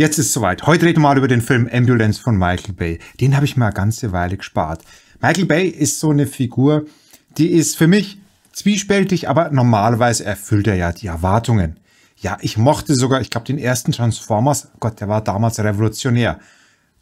Jetzt ist soweit. Heute reden wir mal über den Film Ambulance von Michael Bay. Den habe ich mal eine ganze Weile gespart. Michael Bay ist so eine Figur, die ist für mich zwiespältig, aber normalerweise erfüllt er ja die Erwartungen. Ja, ich mochte sogar, ich glaube, den ersten Transformers. Gott, der war damals revolutionär.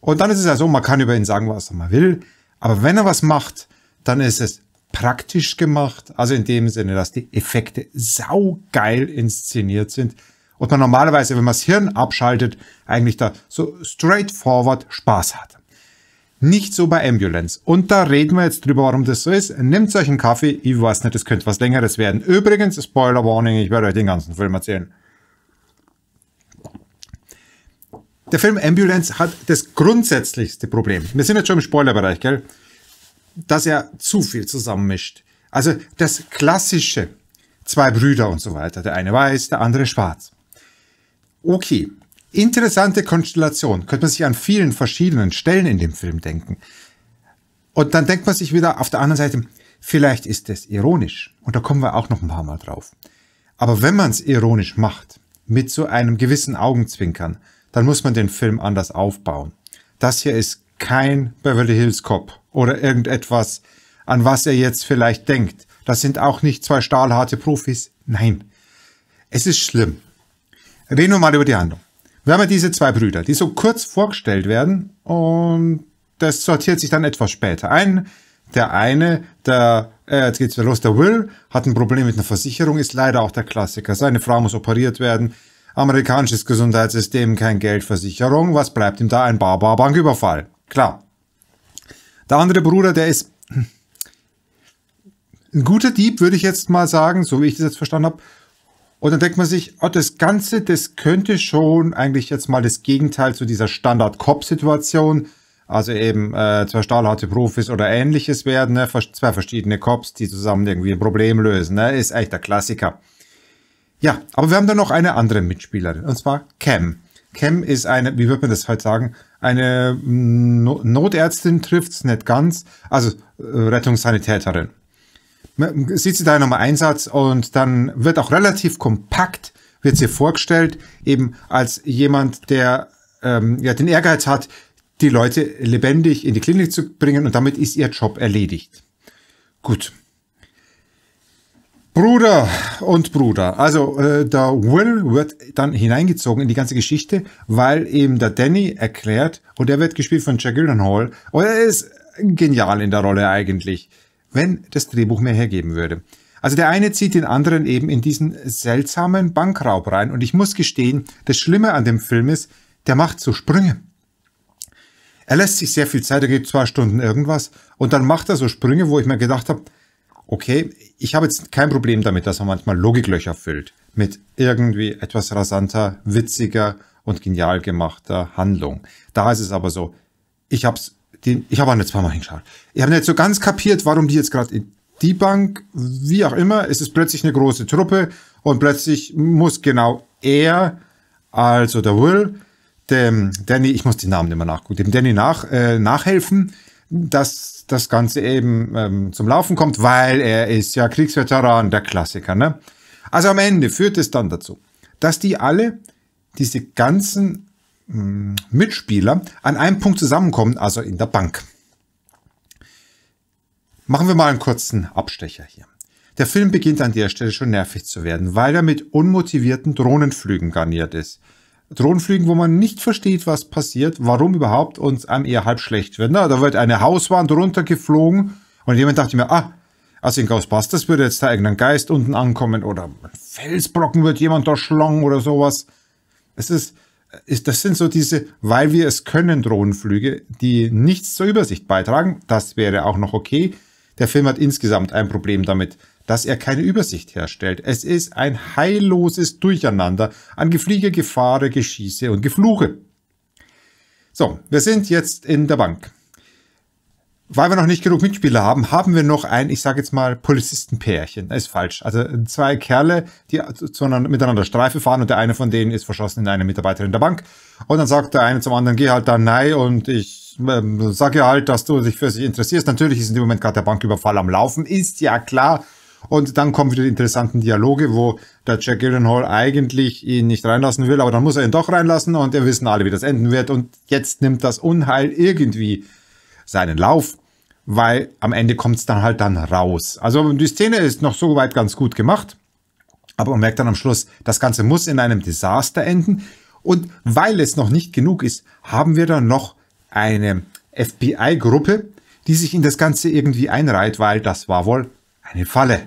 Und dann ist es ja so, man kann über ihn sagen, was man will. Aber wenn er was macht, dann ist es praktisch gemacht. Also in dem Sinne, dass die Effekte saugeil inszeniert sind und man normalerweise, wenn man das Hirn abschaltet, eigentlich da so straightforward Spaß hat. Nicht so bei Ambulance. Und da reden wir jetzt drüber, warum das so ist. Nehmt euch einen Kaffee. Ich weiß nicht, das könnte was Längeres werden. Übrigens, Spoiler Warning, ich werde euch den ganzen Film erzählen. Der Film Ambulance hat das grundsätzlichste Problem. Wir sind jetzt schon im Spoilerbereich, gell? Dass er zu viel zusammenmischt. Also das klassische, zwei Brüder und so weiter. Der eine weiß, der andere schwarz. Okay, interessante Konstellation. Könnte man sich an vielen verschiedenen Stellen in dem Film denken. Und dann denkt man sich wieder auf der anderen Seite, vielleicht ist das ironisch. Und da kommen wir auch noch ein paar Mal drauf. Aber wenn man es ironisch macht, mit so einem gewissen Augenzwinkern, dann muss man den Film anders aufbauen. Das hier ist kein Beverly Hills Cop oder irgendetwas, an was er jetzt vielleicht denkt. Das sind auch nicht zwei stahlharte Profis. Nein. Es ist schlimm. Reden wir mal über die Handlung. Wir haben ja diese zwei Brüder, die so kurz vorgestellt werden und das sortiert sich dann etwas später ein. Der eine, der, äh, jetzt geht's wieder los, der Will, hat ein Problem mit einer Versicherung, ist leider auch der Klassiker. Seine Frau muss operiert werden. Amerikanisches Gesundheitssystem, kein Geld, Versicherung. Was bleibt ihm da? Ein barbar Banküberfall. Klar. Der andere Bruder, der ist ein guter Dieb, würde ich jetzt mal sagen, so wie ich das jetzt verstanden habe. Und dann denkt man sich, oh, das Ganze, das könnte schon eigentlich jetzt mal das Gegenteil zu dieser Standard-Cop-Situation, also eben äh, zwei stahlharte Profis oder ähnliches werden, ne? zwei verschiedene Cops, die zusammen irgendwie ein Problem lösen, ne? ist echt der Klassiker. Ja, aber wir haben da noch eine andere Mitspielerin, und zwar Cam. Cam ist eine, wie würde man das heute sagen, eine mm, no Notärztin trifft's nicht ganz, also äh, Rettungssanitäterin sieht ne, sie da nochmal Einsatz und dann wird auch relativ kompakt, wird sie vorgestellt, eben als jemand, der ähm, ja den Ehrgeiz hat, die Leute lebendig in die Klinik zu bringen und damit ist ihr Job erledigt. Gut. Bruder und Bruder. Also äh, der Will wird dann hineingezogen in die ganze Geschichte, weil eben der Danny erklärt, und er wird gespielt von Jack Hall, und er ist genial in der Rolle eigentlich wenn das Drehbuch mehr hergeben würde. Also der eine zieht den anderen eben in diesen seltsamen Bankraub rein. Und ich muss gestehen, das Schlimme an dem Film ist, der macht so Sprünge. Er lässt sich sehr viel Zeit, er gibt zwei Stunden irgendwas und dann macht er so Sprünge, wo ich mir gedacht habe, okay, ich habe jetzt kein Problem damit, dass er manchmal Logiklöcher füllt mit irgendwie etwas rasanter, witziger und genial gemachter Handlung. Da ist es aber so, ich habe es den, ich habe auch nicht zweimal hingeschaut. Ich habe nicht so ganz kapiert, warum die jetzt gerade in die Bank, wie auch immer, es ist plötzlich eine große Truppe und plötzlich muss genau er, also der Will, dem Danny, ich muss den Namen immer nachgucken, dem Danny nach, äh, nachhelfen, dass das Ganze eben ähm, zum Laufen kommt, weil er ist ja Kriegsveteran, der Klassiker. Ne? Also am Ende führt es dann dazu, dass die alle diese ganzen Mm, Mitspieler an einem Punkt zusammenkommen, also in der Bank. Machen wir mal einen kurzen Abstecher hier. Der Film beginnt an der Stelle schon nervig zu werden, weil er mit unmotivierten Drohnenflügen garniert ist. Drohnenflügen, wo man nicht versteht, was passiert, warum überhaupt uns einem eher halb schlecht wird. Na, da wird eine Hauswand runtergeflogen und jemand dachte mir, ah, also in Ghostbusters würde jetzt da irgendein Geist unten ankommen oder Felsbrocken wird jemand da schlangen oder sowas. Es ist, das sind so diese, weil wir es können, Drohnenflüge, die nichts zur Übersicht beitragen. Das wäre auch noch okay. Der Film hat insgesamt ein Problem damit, dass er keine Übersicht herstellt. Es ist ein heilloses Durcheinander an Gefliege, Gefahre, Geschieße und Gefluche. So, wir sind jetzt in der Bank weil wir noch nicht genug Mitspieler haben, haben wir noch ein, ich sage jetzt mal, Polizistenpärchen. Ist falsch. Also zwei Kerle, die miteinander Streife fahren und der eine von denen ist verschossen in eine Mitarbeiterin der Bank. Und dann sagt der eine zum anderen, geh halt da nein und ich ähm, sage halt, dass du dich für sich interessierst. Natürlich ist in dem Moment gerade der Banküberfall am Laufen, ist ja klar. Und dann kommen wieder die interessanten Dialoge, wo der Jack Gyllenhaal eigentlich ihn nicht reinlassen will, aber dann muss er ihn doch reinlassen und wir wissen alle, wie das enden wird. Und jetzt nimmt das Unheil irgendwie seinen Lauf, weil am Ende kommt es dann halt dann raus. Also die Szene ist noch so weit ganz gut gemacht, aber man merkt dann am Schluss, das Ganze muss in einem Desaster enden. Und weil es noch nicht genug ist, haben wir dann noch eine FBI-Gruppe, die sich in das Ganze irgendwie einreiht, weil das war wohl eine Falle.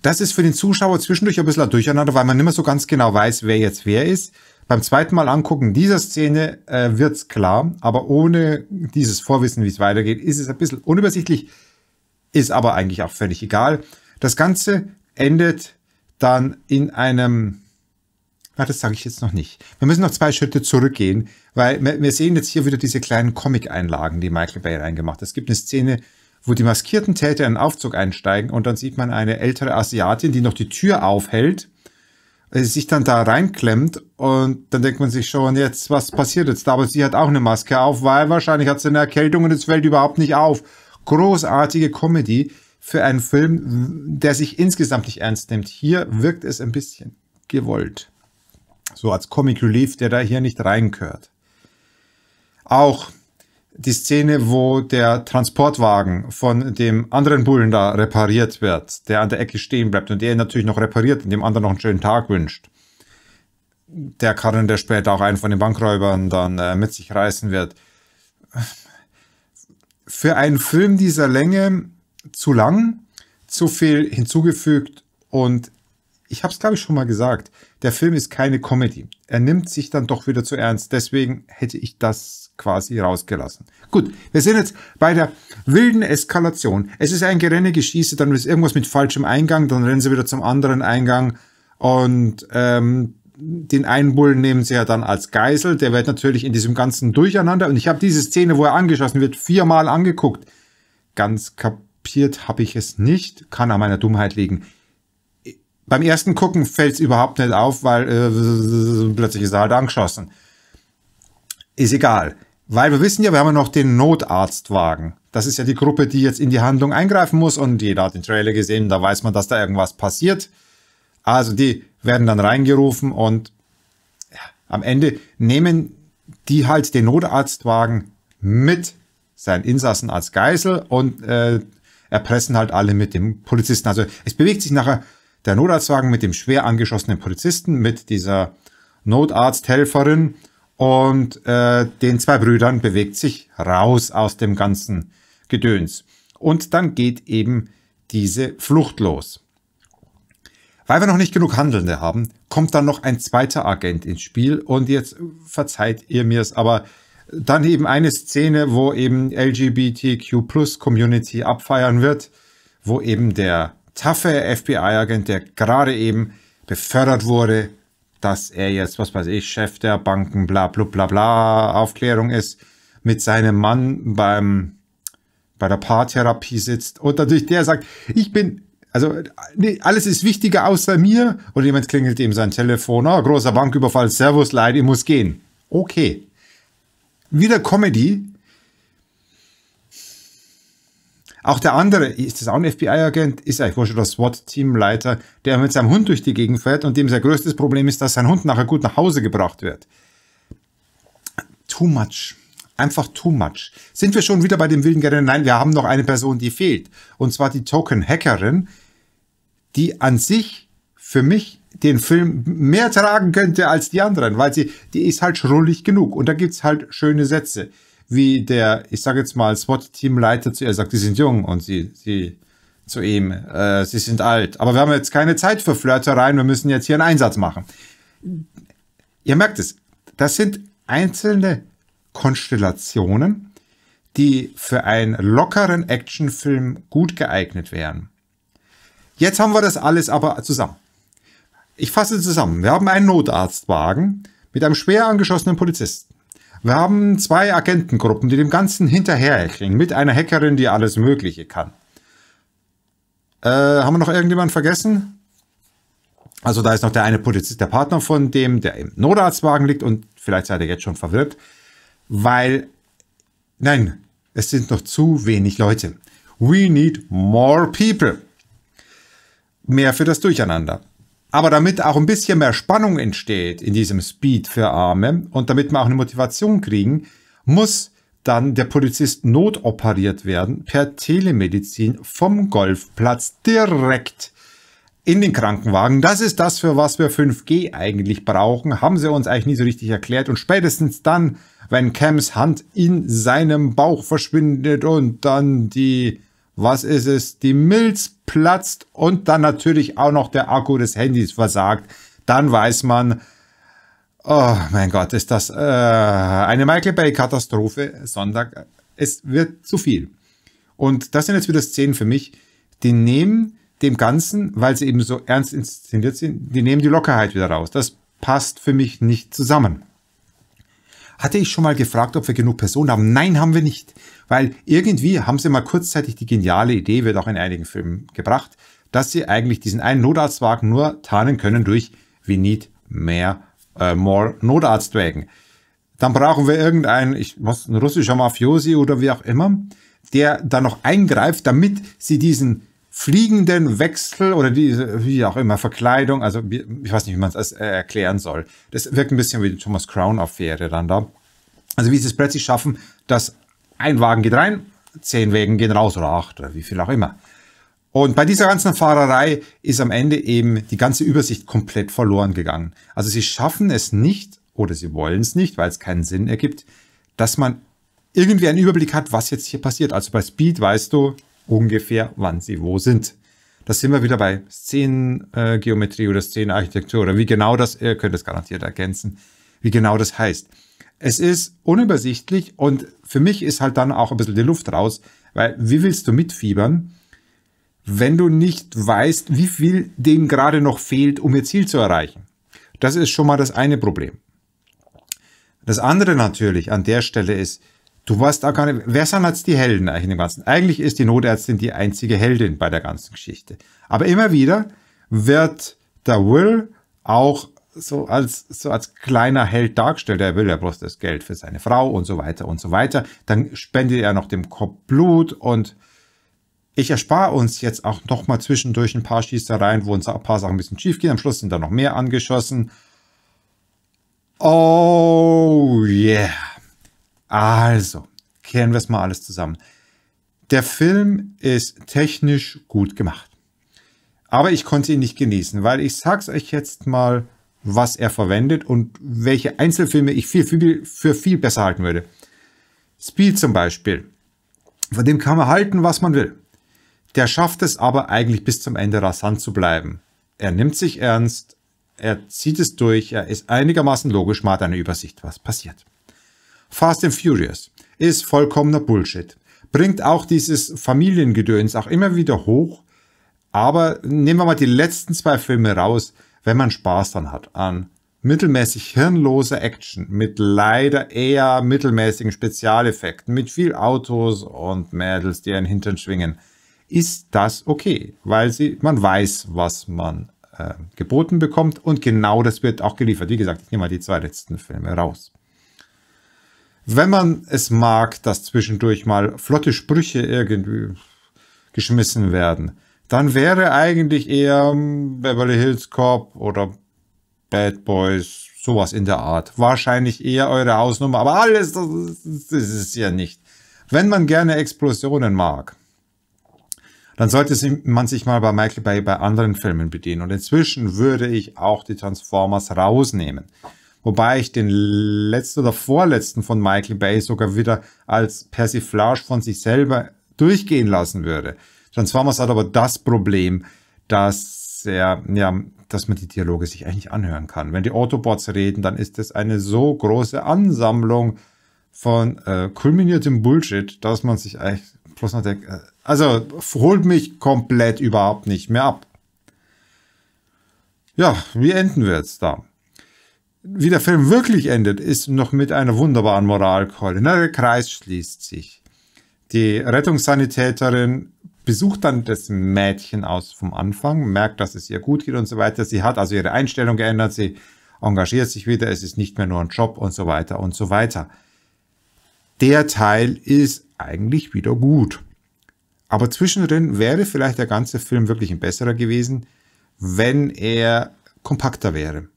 Das ist für den Zuschauer zwischendurch ein bisschen durcheinander, weil man nicht mehr so ganz genau weiß, wer jetzt wer ist. Beim zweiten Mal angucken dieser Szene äh, es klar, aber ohne dieses Vorwissen, wie es weitergeht, ist es ein bisschen unübersichtlich, ist aber eigentlich auch völlig egal. Das Ganze endet dann in einem, na, das sage ich jetzt noch nicht. Wir müssen noch zwei Schritte zurückgehen, weil wir, wir sehen jetzt hier wieder diese kleinen Comic-Einlagen, die Michael Bay reingemacht hat. Es gibt eine Szene, wo die maskierten Täter in einen Aufzug einsteigen und dann sieht man eine ältere Asiatin, die noch die Tür aufhält äh, sich dann da reinklemmt und dann denkt man sich schon, jetzt, was passiert jetzt? Aber sie hat auch eine Maske auf, weil wahrscheinlich hat sie eine Erkältung und es fällt überhaupt nicht auf. Großartige Comedy für einen Film, der sich insgesamt nicht ernst nimmt. Hier wirkt es ein bisschen gewollt. So als Comic Relief, der da hier nicht reinkört. Auch die Szene, wo der Transportwagen von dem anderen Bullen da repariert wird, der an der Ecke stehen bleibt und der ihn natürlich noch repariert und dem anderen noch einen schönen Tag wünscht. Der Karren, der später auch einen von den Bankräubern dann äh, mit sich reißen wird. Für einen Film dieser Länge zu lang, zu viel hinzugefügt und ich habe es glaube ich schon mal gesagt, der Film ist keine Comedy. Er nimmt sich dann doch wieder zu ernst. Deswegen hätte ich das quasi rausgelassen. Gut, wir sind jetzt bei der wilden Eskalation. Es ist ein Gerenne, Geschieße, dann ist irgendwas mit falschem Eingang, dann rennen sie wieder zum anderen Eingang und ähm, den einen Bullen nehmen sie ja dann als Geisel. Der wird natürlich in diesem ganzen Durcheinander und ich habe diese Szene, wo er angeschossen wird, viermal angeguckt. Ganz kapiert habe ich es nicht, kann an meiner Dummheit liegen. Beim ersten Gucken fällt es überhaupt nicht auf, weil äh, plötzlich ist er halt angeschossen. Ist egal. Weil wir wissen ja, wir haben ja noch den Notarztwagen. Das ist ja die Gruppe, die jetzt in die Handlung eingreifen muss und jeder hat den Trailer gesehen, da weiß man, dass da irgendwas passiert. Also die werden dann reingerufen und ja, am Ende nehmen die halt den Notarztwagen mit seinen Insassen als Geisel und äh, erpressen halt alle mit dem Polizisten. Also es bewegt sich nachher der Notarztwagen mit dem schwer angeschossenen Polizisten, mit dieser Notarzthelferin und äh, den zwei Brüdern bewegt sich raus aus dem ganzen Gedöns. Und dann geht eben diese Flucht los. Weil wir noch nicht genug Handelnde haben, kommt dann noch ein zweiter Agent ins Spiel und jetzt verzeiht ihr mir es, aber dann eben eine Szene, wo eben LGBTQ Plus Community abfeiern wird, wo eben der taffe FBI-Agent, der gerade eben befördert wurde, dass er jetzt, was weiß ich, Chef der Banken, bla bla bla bla, Aufklärung ist, mit seinem Mann beim, bei der Paartherapie sitzt und natürlich der sagt, ich bin, also nee, alles ist wichtiger außer mir und jemand klingelt ihm sein Telefon, oh, großer Banküberfall, Servus, leid, ich muss gehen. Okay. Wieder Comedy, Auch der andere, ist das auch ein FBI-Agent? Ist eigentlich wohl schon der SWAT-Teamleiter, der mit seinem Hund durch die Gegend fährt und dem sein größtes Problem ist, dass sein Hund nachher gut nach Hause gebracht wird. Too much. Einfach too much. Sind wir schon wieder bei dem wilden Gerät? Nein, wir haben noch eine Person, die fehlt. Und zwar die Token-Hackerin, die an sich für mich den Film mehr tragen könnte als die anderen, weil sie, die ist halt schrullig genug. Und da gibt es halt schöne Sätze wie der, ich sage jetzt mal, SWAT-Teamleiter zu ihr sagt, sie sind jung und sie, sie zu ihm, äh, sie sind alt. Aber wir haben jetzt keine Zeit für Flirtereien, wir müssen jetzt hier einen Einsatz machen. Ihr merkt es, das sind einzelne Konstellationen, die für einen lockeren Actionfilm gut geeignet wären. Jetzt haben wir das alles aber zusammen. Ich fasse zusammen. Wir haben einen Notarztwagen mit einem schwer angeschossenen Polizisten. Wir haben zwei Agentengruppen, die dem Ganzen hinterherheckeln, mit einer Hackerin, die alles Mögliche kann. Äh, haben wir noch irgendjemanden vergessen? Also da ist noch der eine Polizist, der Partner von dem, der im Notarztwagen liegt und vielleicht seid ihr jetzt schon verwirrt, weil, nein, es sind noch zu wenig Leute. We need more people. Mehr für das Durcheinander. Aber damit auch ein bisschen mehr Spannung entsteht in diesem Speed für Arme und damit wir auch eine Motivation kriegen, muss dann der Polizist notoperiert werden per Telemedizin vom Golfplatz direkt in den Krankenwagen. Das ist das, für was wir 5G eigentlich brauchen. Haben sie uns eigentlich nie so richtig erklärt. Und spätestens dann, wenn Cams Hand in seinem Bauch verschwindet und dann die was ist es? Die Milz platzt und dann natürlich auch noch der Akku des Handys versagt. Dann weiß man, oh mein Gott, ist das äh, eine Michael Bay-Katastrophe. Sonntag, äh, es wird zu viel. Und das sind jetzt wieder Szenen für mich, die nehmen dem Ganzen, weil sie eben so ernst inszeniert sind, die nehmen die Lockerheit wieder raus. Das passt für mich nicht zusammen hatte ich schon mal gefragt, ob wir genug Personen haben. Nein, haben wir nicht. Weil irgendwie haben sie mal kurzzeitig die geniale Idee, wird auch in einigen Filmen gebracht, dass sie eigentlich diesen einen Notarztwagen nur tarnen können durch We need mehr, äh, more Notarztwagen. Dann brauchen wir irgendeinen, ich muss ein russischer Mafiosi oder wie auch immer, der da noch eingreift, damit sie diesen fliegenden Wechsel oder diese, wie auch immer, Verkleidung, also ich weiß nicht, wie man es äh, erklären soll. Das wirkt ein bisschen wie die Thomas Crown-Affäre dann da. Also wie sie es plötzlich schaffen, dass ein Wagen geht rein, zehn Wägen gehen raus oder acht oder wie viel auch immer. Und bei dieser ganzen Fahrerei ist am Ende eben die ganze Übersicht komplett verloren gegangen. Also sie schaffen es nicht oder sie wollen es nicht, weil es keinen Sinn ergibt, dass man irgendwie einen Überblick hat, was jetzt hier passiert. Also bei Speed weißt du, ungefähr, wann sie wo sind. Das sind wir wieder bei Szenengeometrie oder Szenenarchitektur oder wie genau das, ihr könnt es garantiert ergänzen, wie genau das heißt. Es ist unübersichtlich und für mich ist halt dann auch ein bisschen die Luft raus, weil wie willst du mitfiebern, wenn du nicht weißt, wie viel dem gerade noch fehlt, um ihr Ziel zu erreichen? Das ist schon mal das eine Problem. Das andere natürlich an der Stelle ist, Du weißt auch gar nicht, wer sind jetzt die Helden eigentlich in dem Ganzen? Eigentlich ist die Notärztin die einzige Heldin bei der ganzen Geschichte. Aber immer wieder wird der Will auch so als, so als kleiner Held dargestellt. Er will ja bloß das Geld für seine Frau und so weiter und so weiter. Dann spendet er noch dem Kopf Blut und ich erspare uns jetzt auch nochmal zwischendurch ein paar Schießereien, wo uns ein paar Sachen ein bisschen schief gehen. Am Schluss sind da noch mehr angeschossen. Oh yeah. Also, kehren wir es mal alles zusammen. Der Film ist technisch gut gemacht. Aber ich konnte ihn nicht genießen, weil ich sag's euch jetzt mal, was er verwendet und welche Einzelfilme ich viel, viel, für viel besser halten würde. Speed zum Beispiel. Von dem kann man halten, was man will. Der schafft es aber eigentlich bis zum Ende rasant zu bleiben. Er nimmt sich ernst, er zieht es durch, er ist einigermaßen logisch, macht eine Übersicht, was passiert. Fast and Furious ist vollkommener Bullshit. Bringt auch dieses Familiengedöns auch immer wieder hoch. Aber nehmen wir mal die letzten zwei Filme raus, wenn man Spaß dann hat an mittelmäßig hirnloser Action mit leider eher mittelmäßigen Spezialeffekten, mit viel Autos und Mädels, die ihren Hintern schwingen, ist das okay, weil sie, man weiß, was man äh, geboten bekommt und genau das wird auch geliefert. Wie gesagt, ich nehme mal die zwei letzten Filme raus wenn man es mag, dass zwischendurch mal flotte Sprüche irgendwie geschmissen werden, dann wäre eigentlich eher hm, Beverly Hills Cop oder Bad Boys, sowas in der Art. Wahrscheinlich eher eure Hausnummer, aber alles, das ist es ja nicht. Wenn man gerne Explosionen mag, dann sollte man sich mal bei Michael Bay bei anderen Filmen bedienen. Und inzwischen würde ich auch die Transformers rausnehmen. Wobei ich den letzten oder vorletzten von Michael Bay sogar wieder als Persiflage von sich selber durchgehen lassen würde. Transformers hat aber das Problem, dass er, ja, dass man die Dialoge sich eigentlich anhören kann. Wenn die Autobots reden, dann ist das eine so große Ansammlung von äh, kulminiertem Bullshit, dass man sich eigentlich bloß noch denkt, äh, also holt mich komplett überhaupt nicht mehr ab. Ja, wie enden wir jetzt da? wie der Film wirklich endet, ist noch mit einer wunderbaren Moralkeule. der Kreis schließt sich. Die Rettungssanitäterin besucht dann das Mädchen aus vom Anfang, merkt, dass es ihr gut geht und so weiter. Sie hat also ihre Einstellung geändert, sie engagiert sich wieder, es ist nicht mehr nur ein Job und so weiter und so weiter. Der Teil ist eigentlich wieder gut. Aber zwischendrin wäre vielleicht der ganze Film wirklich ein besserer gewesen, wenn er kompakter wäre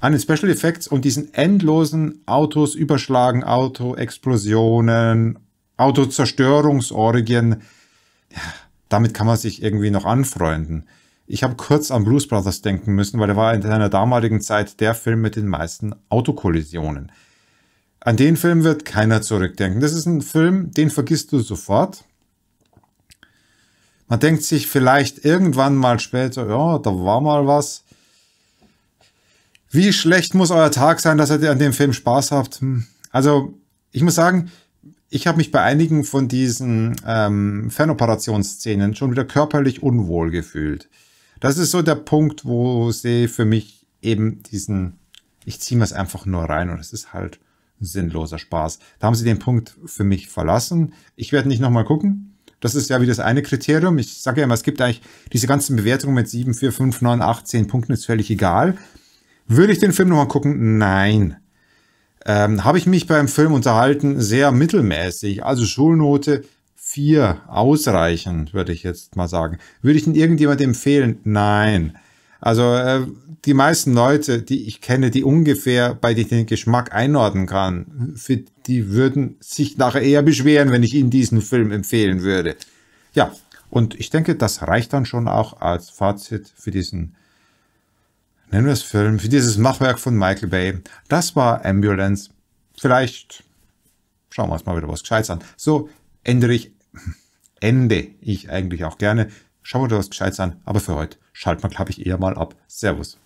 an den Special Effects und diesen endlosen Autos überschlagen, Autoexplosionen, Autozerstörungsorgien. Ja, damit kann man sich irgendwie noch anfreunden. Ich habe kurz an Blues Brothers denken müssen, weil er war in seiner damaligen Zeit der Film mit den meisten Autokollisionen. An den Film wird keiner zurückdenken. Das ist ein Film, den vergisst du sofort. Man denkt sich vielleicht irgendwann mal später, ja, da war mal was. Wie schlecht muss euer Tag sein, dass ihr an dem Film Spaß habt? Hm. Also, ich muss sagen, ich habe mich bei einigen von diesen ähm, Fernoperationsszenen schon wieder körperlich unwohl gefühlt. Das ist so der Punkt, wo sie für mich eben diesen, ich ziehe mir es einfach nur rein und es ist halt sinnloser Spaß. Da haben sie den Punkt für mich verlassen. Ich werde nicht nochmal gucken. Das ist ja wie das eine Kriterium. Ich sage ja immer, es gibt eigentlich diese ganzen Bewertungen mit 7, 4, 5, 9, 8, 10 Punkten, ist völlig egal. Würde ich den Film nochmal gucken? Nein. Ähm, Habe ich mich beim Film unterhalten? Sehr mittelmäßig. Also Schulnote 4. Ausreichend, würde ich jetzt mal sagen. Würde ich ihn irgendjemand empfehlen? Nein. Also äh, die meisten Leute, die ich kenne, die ungefähr bei denen den Geschmack einordnen kann, für, die würden sich nachher eher beschweren, wenn ich ihnen diesen Film empfehlen würde. Ja, und ich denke, das reicht dann schon auch als Fazit für diesen Film nennen wir es Film, für dieses Machwerk von Michael Bay. Das war Ambulance. Vielleicht schauen wir uns mal wieder was Gescheites an. So ändere ich, ende ich eigentlich auch gerne. Schauen wir uns was Gescheites an. Aber für heute schalten wir, glaube ich, eher mal ab. Servus.